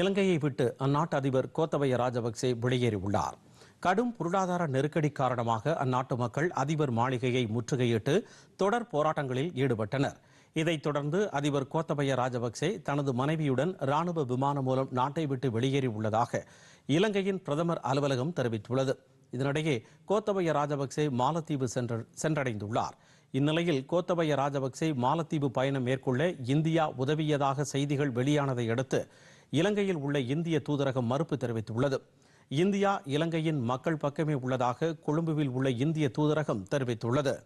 இலங்கையை விட்டு அந்நாட்டு அதிபர் கோத்தபய ராஜபக்சே வெளியேறியுள்ளார் கடும் பொருளாதார நெருக்கடி காரணமாக அந்நாட்டு மக்கள் அதிபர் மாளிகையை முற்றுகையிட்டு தொடர் போராட்டங்களில் ஈடுபட்டனர் இதைத் தொடர்ந்து அதிபர் கோத்தபய ராஜபக்சே தனது மனைவியுடன் ராணுவ விமானம் மூலம் நாட்டை விட்டு வெளியேறியுள்ளதாக இலங்கையின் பிரதமர் அலுவலகம் தெரிவித்துள்ளது இதனிடையே கோத்தபய ராஜபக்சே மாலத்தீவு சென்ற சென்றடைந்துள்ளார் இந்நிலையில் கோத்தபய ராஜபக்சே மாலத்தீவு பயணம் மேற்கொள்ள இந்தியா உதவியதாக செய்திகள் வெளியானதை அடுத்து இலங்கையில் உள்ள இந்திய தூதரகம் மறுப்பு தெரிவித்துள்ளது இந்தியா இலங்கையின் மக்கள் பக்கமே உள்ளதாக கொழும்புவில் உள்ள இந்திய தூதரகம் தெரிவித்துள்ளது